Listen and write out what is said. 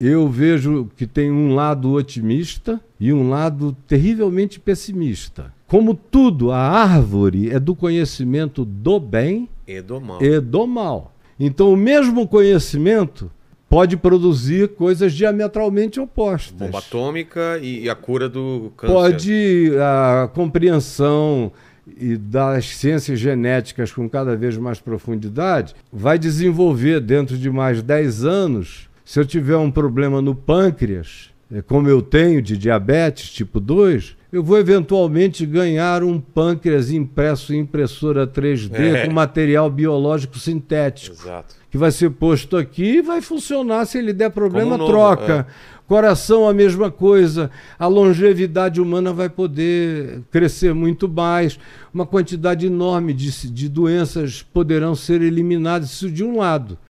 eu vejo que tem um lado otimista e um lado terrivelmente pessimista. Como tudo, a árvore é do conhecimento do bem e do mal. E do mal. Então, o mesmo conhecimento pode produzir coisas diametralmente opostas. Bomba atômica e a cura do câncer. Pode a compreensão e das ciências genéticas com cada vez mais profundidade vai desenvolver dentro de mais 10 anos se eu tiver um problema no pâncreas, é como eu tenho de diabetes tipo 2, eu vou eventualmente ganhar um pâncreas impresso em impressora 3D é. com material biológico sintético. Exato. Que vai ser posto aqui e vai funcionar. Se ele der problema, novo, troca. É. Coração, a mesma coisa. A longevidade humana vai poder crescer muito mais. Uma quantidade enorme de, de doenças poderão ser eliminadas, isso de um lado.